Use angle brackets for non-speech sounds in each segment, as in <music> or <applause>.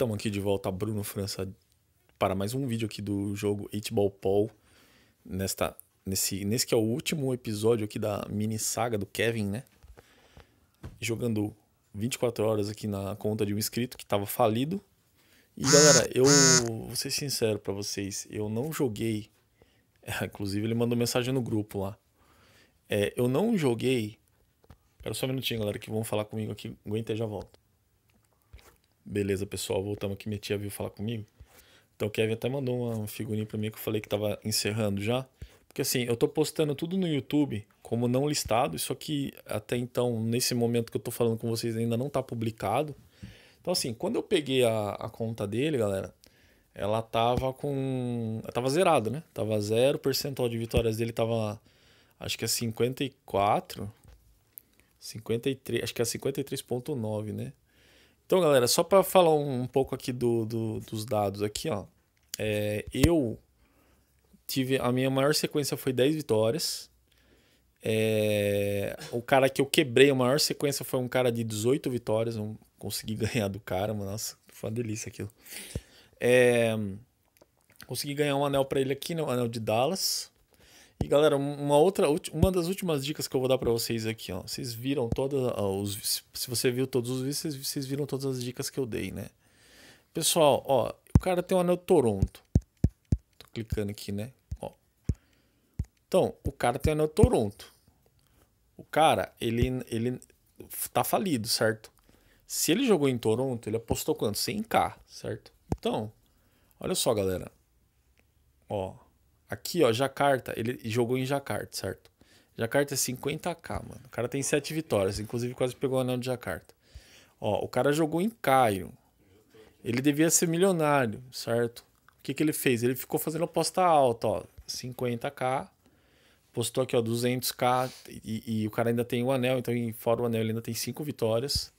Estamos aqui de volta, Bruno França, para mais um vídeo aqui do jogo Eightball Paul. Nesta, nesse, nesse que é o último episódio aqui da mini saga do Kevin, né? Jogando 24 horas aqui na conta de um inscrito que estava falido. E galera, eu vou ser sincero para vocês, eu não joguei. É, <laughs> inclusive ele mandou mensagem no grupo lá. É, eu não joguei. Espera só um minutinho, galera, que vão falar comigo aqui. Aguenta e já volto. Beleza, pessoal, voltamos aqui. Minha tia falar comigo. Então o Kevin até mandou uma figurinha para mim que eu falei que tava encerrando já. Porque assim, eu tô postando tudo no YouTube como não listado, só que até então, nesse momento que eu tô falando com vocês, ainda não tá publicado. Então assim, quando eu peguei a, a conta dele, galera, ela tava com... Ela tava zerado, né? Tava zero, o percentual de vitórias dele tava, acho que é 54, 53, acho que é 53.9, né? Então, galera, só para falar um, um, pouco aqui do, do, dos dados aqui, ó. É, eu tive a minha maior sequência foi 10 vitórias. É, o cara que eu quebrei, a maior sequência foi um cara de 18 vitórias. Não consegui <laughs> ganhar do cara, mano. Nossa, foi uma delícia aquilo. É, consegui ganhar um anel para ele aqui, né? Um anel de Dallas. E galera, uma outra, uma das últimas dicas que eu vou dar para vocês aqui, ó. Vocês viram todas os, se você viu todos os vídeos, vocês viram todas as dicas que eu dei, né? Pessoal, ó, o cara tem um anel Toronto. Tô clicando aqui, né? Ó. Então, o cara tem um anel Toronto. O cara, ele, ele tá falido, certo? Se ele jogou em Toronto, ele apostou quanto? 100k, certo? Então, olha só, galera. Ó, Aqui, ó, Jacarta, ele jogou em Jacarta, certo? Jacarta é 50k, mano. O cara tem 7 vitórias, inclusive quase pegou o anel de Jacarta. Ó, o cara jogou em Cairo. Ele devia ser milionário, certo? O que, que ele fez? Ele ficou fazendo aposta alta, ó, 50k. Postou aqui, ó, 200k e, e o cara ainda tem o anel, então fora o anel ele ainda tem 5 vitórias.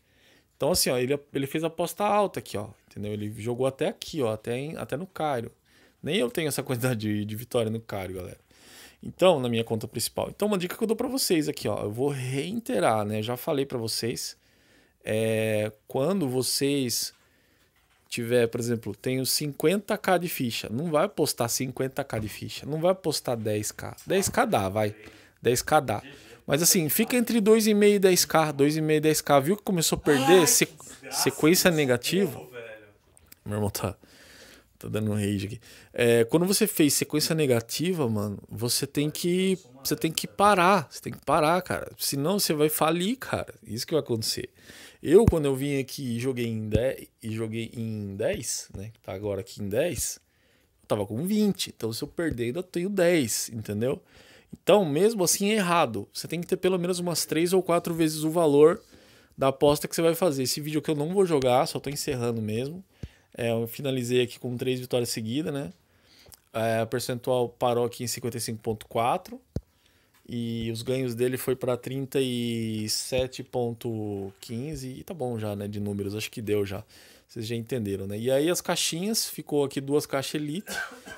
Então assim, ó, ele, ele fez aposta alta aqui, ó, entendeu? Ele jogou até aqui, ó, até, em, até no Cairo. Nem eu tenho essa quantidade de, de vitória no caro, galera. Então, na minha conta principal. Então, uma dica que eu dou para vocês aqui, ó. Eu vou reiterar, né? já falei para vocês. É, quando vocês tiver, por exemplo, tenho 50k de ficha, não vai postar 50k de ficha, não vai postar 10k. 10k dá, vai. 10k dá. Mas assim, fica entre 2,5 e 10k, 2,5 e 10k. Viu que começou a perder sequência negativa? Meu irmão tá Tá dando um rage aqui. É, quando você fez sequência negativa, mano, você tem que. Você tem que parar. Você tem que parar, cara. Senão você vai falir, cara. Isso que vai acontecer. Eu, quando eu vim aqui e joguei em 10, e joguei em 10, né? tá agora aqui em 10, eu tava com 20. Então, se eu perder, ainda tenho 10, entendeu? Então, mesmo assim, é errado. Você tem que ter pelo menos umas 3 ou 4 vezes o valor da aposta que você vai fazer. Esse vídeo que eu não vou jogar, só tô encerrando mesmo. É, eu finalizei aqui com três vitórias seguidas, né? É, percentual parou aqui em 55,4 e os ganhos dele foi para 37,15 e tá bom já, né? De números, acho que deu já. Vocês já entenderam, né? E aí as caixinhas, ficou aqui duas caixas Elite,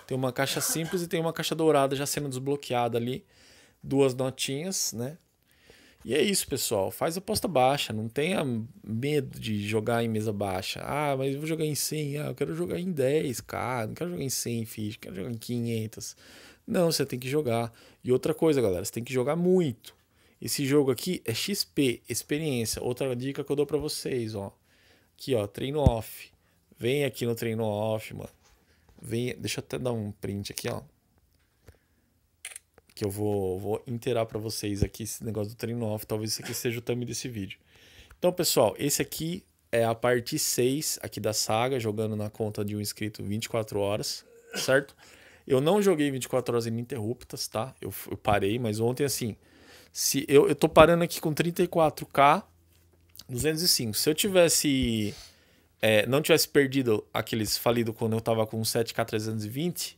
tem uma caixa simples e tem uma caixa dourada já sendo desbloqueada ali, duas notinhas, né? E é isso, pessoal. Faz aposta baixa. Não tenha medo de jogar em mesa baixa. Ah, mas eu vou jogar em 100. Ah, eu quero jogar em 10k. Não quero jogar em 100 fichas. Quero jogar em 500. Não, você tem que jogar. E outra coisa, galera. Você tem que jogar muito. Esse jogo aqui é XP, experiência. Outra dica que eu dou para vocês, ó. Aqui, ó, treino off. Vem aqui no treino off, mano. Vem, deixa eu até dar um print aqui, ó que eu vou, vou inteirar para vocês aqui esse negócio do treino off. Talvez isso aqui seja o thumb desse vídeo. Então, pessoal, esse aqui é a parte 6 aqui da saga, jogando na conta de um inscrito 24 horas, certo? Eu não joguei 24 horas ininterruptas, tá? Eu, eu parei, mas ontem, assim, se eu, eu tô parando aqui com 34K, 205. Se eu tivesse... É, não tivesse perdido aqueles falido quando eu tava com 7K 320,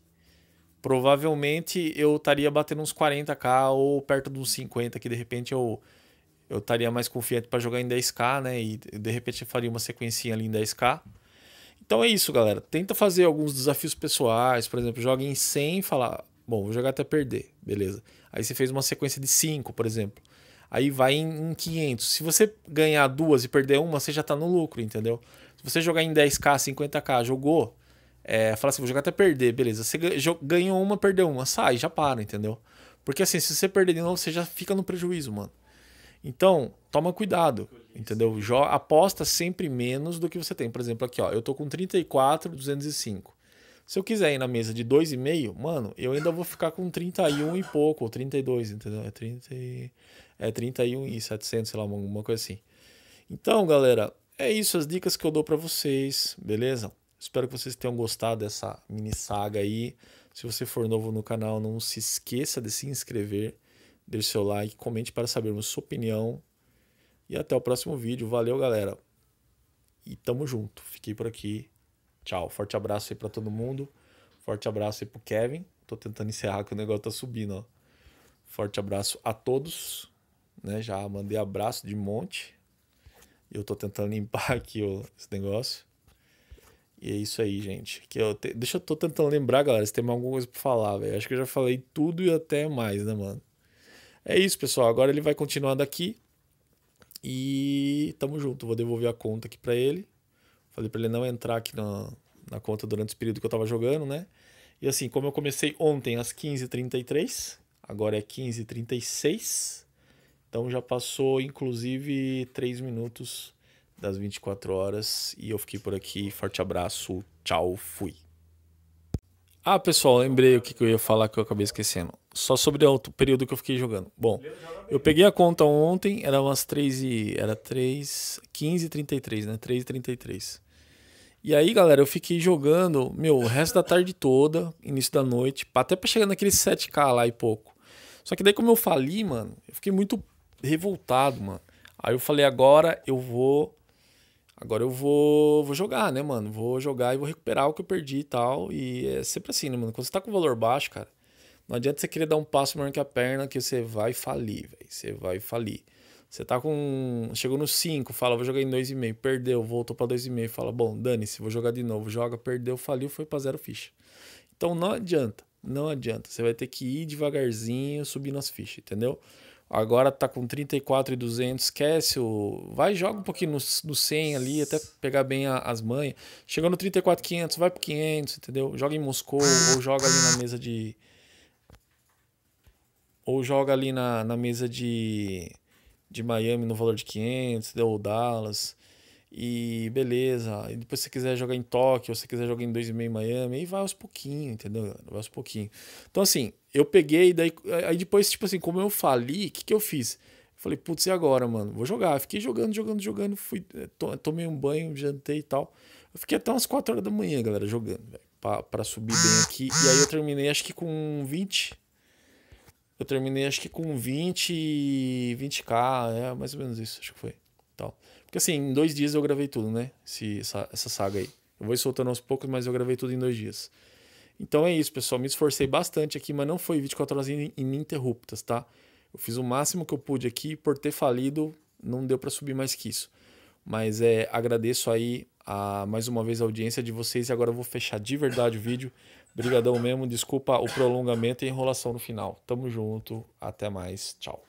provavelmente eu estaria batendo uns 40k ou perto de uns 50, que de repente eu eu estaria mais confiante para jogar em 10k, né? E de repente eu faria uma sequencinha ali em 10k. Então é isso, galera. Tenta fazer alguns desafios pessoais, por exemplo, joga em 100 e fala, bom, vou jogar até perder, beleza. Aí você fez uma sequência de 5, por exemplo. Aí vai em, em 500. Se você ganhar duas e perder uma, você já está no lucro, entendeu? Se você jogar em 10k, 50k, jogou, é, fala assim, vou jogar até perder, beleza. Você ganhou uma, perdeu uma, sai, já para, entendeu? Porque assim, se você perder de novo, você já fica no prejuízo, mano. Então, toma cuidado, entendeu? Jo aposta sempre menos do que você tem. Por exemplo, aqui, ó, eu tô com 34,205. Se eu quiser ir na mesa de 2,5, mano, eu ainda vou ficar com 31 e pouco, ou 32, entendeu? É, 30 e... é 31 e 700, sei lá, alguma coisa assim. Então, galera, é isso as dicas que eu dou para vocês, beleza? Espero que vocês tenham gostado dessa mini saga aí. Se você for novo no canal, não se esqueça de se inscrever, deixe seu like, comente para sabermos sua opinião. E até o próximo vídeo. Valeu, galera. E tamo junto. Fiquei por aqui. Tchau. Forte abraço aí para todo mundo. Forte abraço aí pro Kevin. Tô tentando encerrar que o negócio tá subindo, ó. Forte abraço a todos, né? Já mandei abraço de monte. e Eu tô tentando limpar <laughs> aqui ó, esse negócio. E é isso aí, gente. Que eu te... Deixa eu tô tentando lembrar, galera, se tem alguma coisa pra falar, velho. Acho que eu já falei tudo e até mais, né, mano? É isso, pessoal. Agora ele vai continuar daqui. E tamo junto. Vou devolver a conta aqui pra ele. Falei pra ele não entrar aqui na, na conta durante o período que eu tava jogando, né? E assim, como eu comecei ontem às 15h33, agora é 15h36. Então já passou, inclusive, 3 minutos das 24 horas. E eu fiquei por aqui. Forte abraço. Tchau. Fui. Ah, pessoal, lembrei o que, eu ia falar que eu acabei esquecendo. Só sobre o período que eu fiquei jogando. Bom, eu peguei a conta ontem, era umas 3 e. Era 3. 15 e 33, né? 3 e 33. E aí, galera, eu fiquei jogando, meu, o resto da tarde toda, início da noite, até pra chegar naquele 7K lá e pouco. Só que daí, como eu fali, mano, eu fiquei muito revoltado, mano. Aí eu falei, agora eu vou agora eu vou, vou jogar, né, mano? Vou jogar e vou recuperar o que eu perdi e tal. E é sempre assim, né, mano? Quando você tá com valor baixo, cara, não adianta você querer dar um passo maior que a perna que você vai falir, velho. Você vai falir. Você tá com. Chegou no 5, fala, vou jogar em 2,5, perdeu, voltou pra 2,5, fala, bom, dane-se, vou jogar de novo, joga, perdeu, faliu, foi pra zero ficha. Então não adianta, não adianta. Você vai ter que ir devagarzinho subindo as fichas, entendeu? Agora tá com 34,200, esquece o. Vai, joga um pouquinho no, no 100 ali, até pegar bem a, as manhas. Chegou no 34,500, vai pro 500, entendeu? Joga em Moscou ou joga ali na mesa de. Ou joga ali na, na mesa de, de Miami no valor de 500, entendeu? Ou Dallas. E beleza. E depois, se você quiser jogar em Tóquio, ou se quiser jogar em 2,5 em Miami, aí vai aos pouquinhos, entendeu? Vai aos pouquinhos. Então, assim, eu peguei, daí aí depois, tipo assim, como eu fali, o que, que eu fiz? falei, putz, e agora, mano? Vou jogar. Fiquei jogando, jogando, jogando. Fui, é, tomei um banho, jantei e tal. Eu fiquei até umas 4 horas da manhã, galera, jogando, para pra, subir bem aqui. E aí eu terminei, acho que com 20. Eu terminei, acho que com 20, 20k, é mais ou menos isso, acho que foi tal. Porque assim, em dois dias eu gravei tudo, né? Esse, essa, essa saga aí. Eu vou soltando aos poucos, mas eu gravei tudo em dois dias. Então é isso, pessoal. Me esforcei bastante aqui, mas não foi 24 horas ininterruptas, tá? Eu fiz o máximo que eu pude aqui. Por ter falido, não deu para subir mais que isso. Mas é, agradeço aí a, mais uma vez a audiência de vocês. E agora eu vou fechar de verdade o vídeo. Brigadão mesmo. Desculpa o prolongamento e enrolação no final. Tamo junto. Até mais. Tchau.